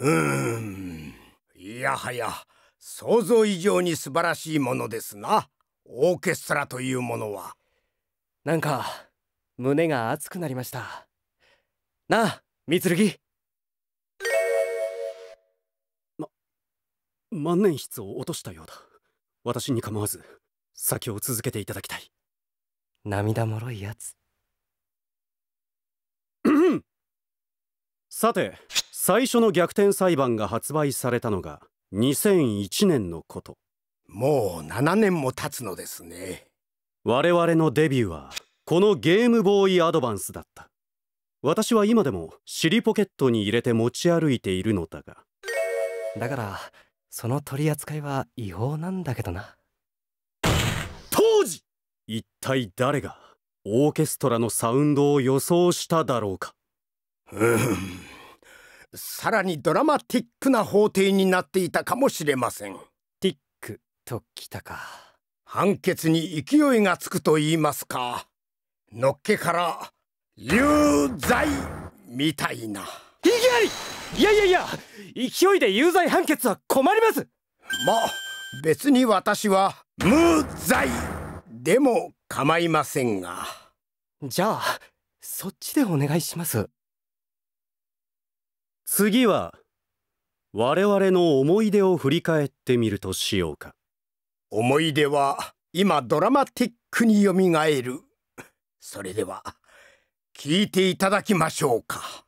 うーんいやはや想像以上に素晴らしいものですなオーケストラというものはなんか胸が熱くなりましたなあ三剣ま万年筆を落としたようだ私に構わず先を続けていただきたい涙もろいやつさて最初の逆転裁判が発売されたのが2001年のこともう7年も経つのですね我々のデビューはこのゲームボーイアドバンスだった私は今でも尻ポケットに入れて持ち歩いているのだがだからその取り扱いは違法なんだけどな当時一体誰がオーケストラのサウンドを予想しただろうかうんさらにドラマティックな法廷になっていたかもしれませんティックときたか判決に勢いがつくと言いますかのっけから有罪みたいないやいやいや勢いで有罪判決は困りますまあ別に私は無罪でも構いませんがじゃあそっちでお願いします次は我々の思い出を振り返ってみるとしようか思い出は今ドラマティックによみがえるそれでは聞いていただきましょうか。